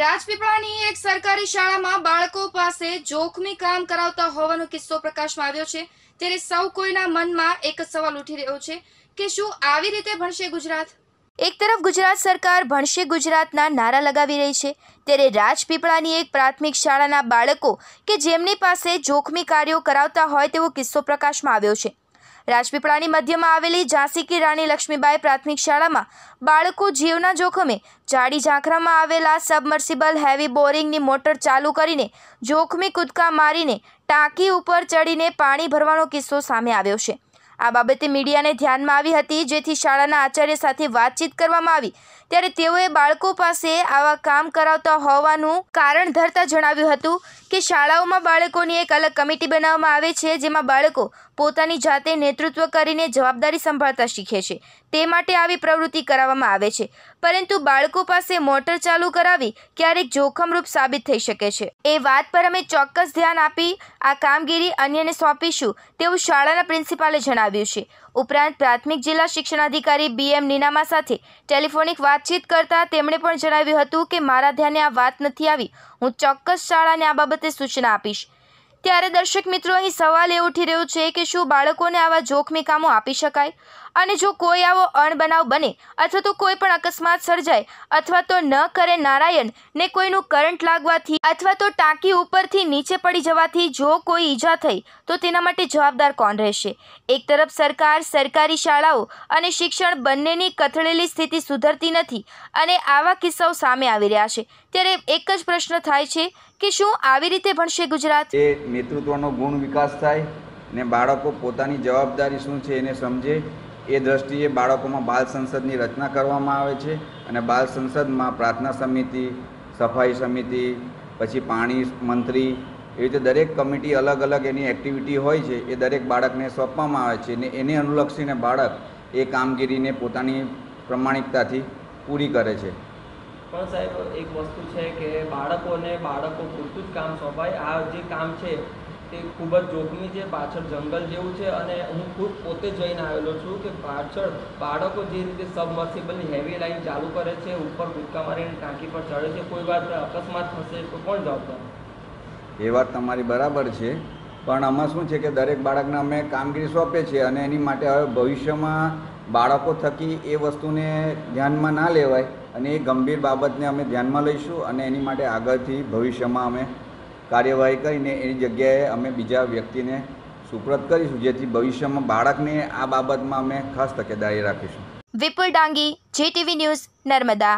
રાજપીપળાની એક સરકારી શાળામાં બાળકો પાસે જોખમી કામ કરાવતા હોવાનો કિસ્સો પ્રકાશમાં આવ્યો છે ત્યારે સૌ કોઈના મનમાં એક સવાલ ઉઠી રહ્યો છે કે શું આવી રીતે ભણશે ગુજરાત એક તરફ ગુજરાત સરકાર ભણશે ગુજરાતના નારા લગાવી રહી છે ત્યારે રાજપીપળાની એક પ્રાથમિક શાળાના બાળકો કે જેમની પાસે જોખમી કાર્યો કરાવતા હોય તેવો કિસ્સો પ્રકાશમાં આવ્યો છે રાજપીપળાની મધ્યમાં આવેલી ઝાંસી કી રાણી લક્ષ્મીબાઈ પ્રાથમિક શાળામાં બાળકો જીવના જોખમે જાડી ઝાંખરામાં આવેલા સબમર્સિબલ હેવી બોરિંગની મોટર ચાલુ કરીને જોખમી કૂદકા મારીને ટાંકી ઉપર ચડીને પાણી ભરવાનો કિસ્સો સામે આવ્યો છે આ બાબતે મીડિયાને ધ્યાનમાં આવી હતી જેથી શાળાના આચાર્ય સાથે વાતચીત કરવામાં આવી ત્યારે તેઓએ બાળકો પાસે આવા કામ કરાવતા હોવાનું કારણ ધરતા જણાવ્યું હતું કે શાળાઓમાં બાળકોની એક અલગ કમિટી બનાવવામાં આવે છે જેમાં બાળકો પોતાની જાતે નેતૃત્વ કરીને જવાબદારી સંભાળતા શીખે છે તે માટે આવી પ્રવૃત્તિ કરાવવામાં આવે છે પરંતુ બાળકો પાસે મોટર ચાલુ કરાવી ક્યારેક જોખમરૂપ સાબિત થઈ શકે છે એ વાત પર અમે ચોક્કસ ધ્યાન આપી આ કામગીરી અન્યને સોંપીશું તેવું શાળાના પ્રિન્સિપાલે જણાવ્યું આવ્યું છે ઉપરાંત પ્રાથમિક જિલ્લા શિક્ષણાધિકારી બી એમ નિનામા સાથે ટેલિફોનિક વાતચીત કરતાં તેમણે પણ જણાવ્યું હતું કે મારા ધ્યાને આ વાત નથી આવી હું ચોક્કસ શાળાને આ બાબતે સૂચના આપીશ ત્યારે દર્શક મિત્રો અહીં સવાલ એ ઉઠી રહ્યો છે કે શું બાળકોને આવા જોખમી કામો આપી શકાય અને જો કોઈ આવો અણબનાવ બને અથવા તો કોઈ પણ અકસ્માત સર્જાય અથવા તો ન કરે નારાયણ ને કોઈનું કરંટ લાગવાથી અથવા તો ટાંકી ઉપરથી નીચે પડી જવાથી જો કોઈ ઈજા થઈ તો તેના માટે જવાબદાર કોણ રહેશે એક તરફ સરકાર સરકારી શાળાઓ અને શિક્ષણ બંનેની કથળેલી સ્થિતિ સુધરતી નથી અને આવા કિસ્સાઓ સામે આવી રહ્યા છે ત્યારે એક જ પ્રશ્ન થાય છે કે શું આવી રીતે ભણશે ગુજરાત એ નેતૃત્વનો ગુણ વિકાસ થાય ને બાળકો પોતાની જવાબદારી શું છે એને સમજે એ દ્રષ્ટિએ બાળકોમાં બાલ સંસદની રચના કરવામાં આવે છે અને બાલ સંસદમાં પ્રાર્થના સમિતિ સફાઈ સમિતિ પછી પાણી મંત્રી એવી રીતે દરેક કમિટી અલગ અલગ એની એક્ટિવિટી હોય છે એ દરેક બાળકને સોંપવામાં આવે છે ને એને અનુલક્ષીને બાળક એ કામગીરીને પોતાની પ્રમાણિકતાથી પૂરી કરે છે પણ સાહેબ એક વસ્તુ છે કે બાળકોને બાળકો પૂરતું જ કામ સોંપાય આ જે કામ છે તે ખૂબ જ જોખમી છે પાછળ જંગલ જેવું છે અને હું ખૂબ પોતે જઈને આવેલો છું કે પાછળ બાળકો જે રીતે સબમર્સિબલની હેવી લાઈન ચાલુ કરે છે ઉપર ગુટકા મારીને ટાંકી પર ચડે છે કોઈ વાત અકસ્માત થશે તો કોણ જવાબદાર એ વાત તમારી બરાબર છે પણ આમાં શું છે કે દરેક બાળકને અમે કામગીરી સોંપીએ છીએ અને એની માટે હવે ભવિષ્યમાં બાળકો થકી એ વસ્તુને ધ્યાનમાં ના લેવાય અને એ ગંભીર બાબતને અમે ધ્યાનમાં લઈશું અને એની માટે આગળથી ભવિષ્યમાં અમે કાર્યવાહી કરીને એની જગ્યાએ અમે બીજા વ્યક્તિને સુપ્રત કરીશું જેથી ભવિષ્યમાં બાળકને આ બાબતમાં અમે ખાસ તકેદારી રાખીશું વિપુલ ડાંગી જીટીવી ન્યૂઝ નર્મદા